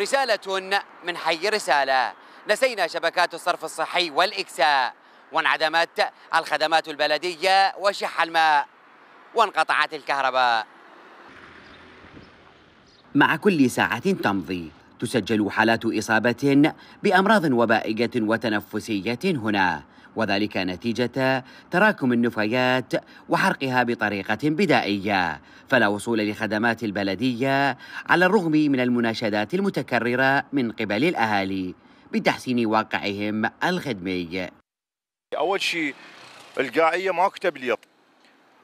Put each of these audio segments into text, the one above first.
رسالة من حي رسالة نسينا شبكات الصرف الصحي والإكساء وانعدمت الخدمات البلدية وشح الماء وانقطعت الكهرباء مع كل ساعة تمضي تسجل حالات إصابة بأمراض وبائية وتنفسية هنا وذلك نتيجة تراكم النفايات وحرقها بطريقة بدائية فلا وصول لخدمات البلدية على الرغم من المناشدات المتكررة من قبل الأهالي بتحسين واقعهم الخدمي أول شيء القاعية ما كتب اليط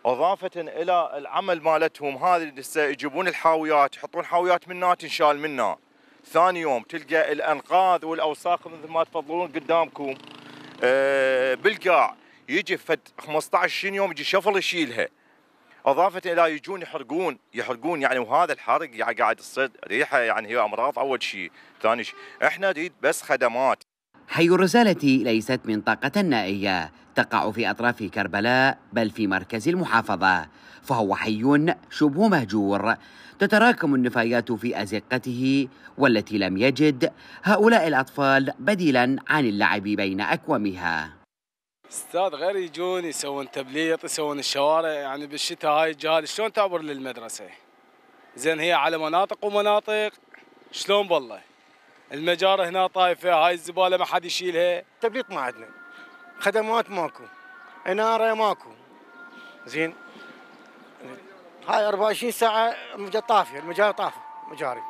اضافه الى العمل مالتهم هذه يجيبون الحاويات يحطون حاويات منا تنشال منا ثاني يوم تلقى الانقاذ والاوساخ مثل ما تفضلون قدامكم آه، بالقاع يجي فد 15 يوم يجي شفل يشيلها اضافه الى يجون يحرقون يحرقون يعني وهذا الحرق يعني قاعد يصير ريحه يعني هي امراض اول شيء ثاني شيء احنا نريد بس خدمات حي الرسالة ليست منطقة نائية تقع في أطراف كربلاء بل في مركز المحافظة فهو حي شبه مهجور تتراكم النفايات في أزقته والتي لم يجد هؤلاء الأطفال بديلا عن اللعب بين أكوامها استاذ غير يجون يسوون تبليط يسوون الشوارع يعني بالشتاء هاي الجهال شلون تعبر للمدرسه؟ زين هي على مناطق ومناطق شلون بالله؟ المجارة هنا طايفة هاي الزبالة ما حد يشيلها تبليط ما عندنا خدمات ماكو إنارة ماكو زين هاي 24 ساعة طافية المجاري طافية مجاري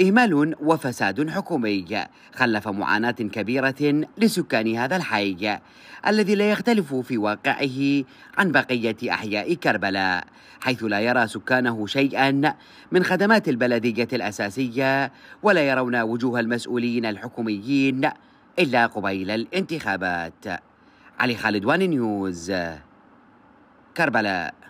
إهمال وفساد حكومي خلف معاناة كبيرة لسكان هذا الحي الذي لا يختلف في واقعه عن بقية أحياء كربلاء حيث لا يرى سكانه شيئا من خدمات البلدية الأساسية ولا يرون وجوه المسؤولين الحكوميين إلا قبيل الانتخابات علي خالد وان نيوز كربلاء